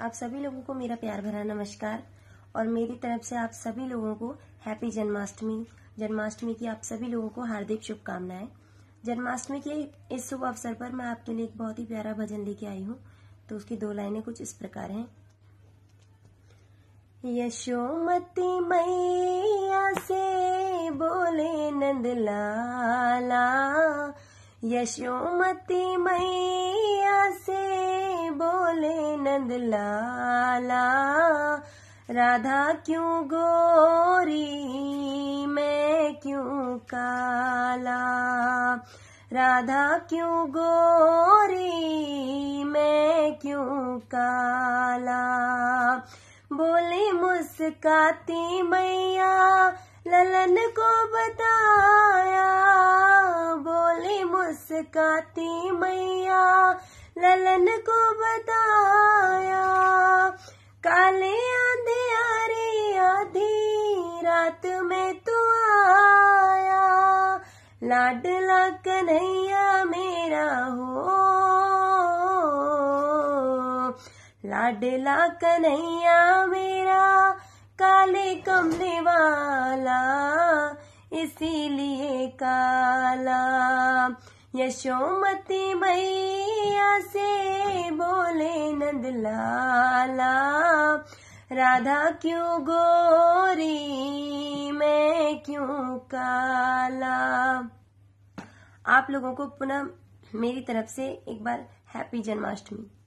आप सभी लोगों को मेरा प्यार भरा नमस्कार और मेरी तरफ से आप सभी लोगों को हैप्पी जन्माष्टमी जन्माष्टमी की आप सभी लोगों को हार्दिक शुभकामनाएं जन्माष्टमी के इस शुभ अवसर पर मैं आपके लिए एक बहुत ही प्यारा भजन लेके आई हूँ तो उसकी दो लाइनें कुछ इस प्रकार हैं यशोमती मैया से बोले नंदलाला यशोमती मैया से बोले नंद लाला राधा क्यों गोरी मैं क्यों काला राधा क्यों गोरी मैं क्यों काला बोली मुस्काती मैया ललन को बताया बोली मुस्काती मैया ललन को बताया रात में तो आया लाडला कन्हैया मेरा हो लाडला कन्हैया मेरा काले कमरे वाला इसीलिए काला यशोमती मैया से बोले नंद लाला राधा क्यों गोरी मैं क्यों काला आप लोगों को पुनः मेरी तरफ से एक बार हैप्पी जन्माष्टमी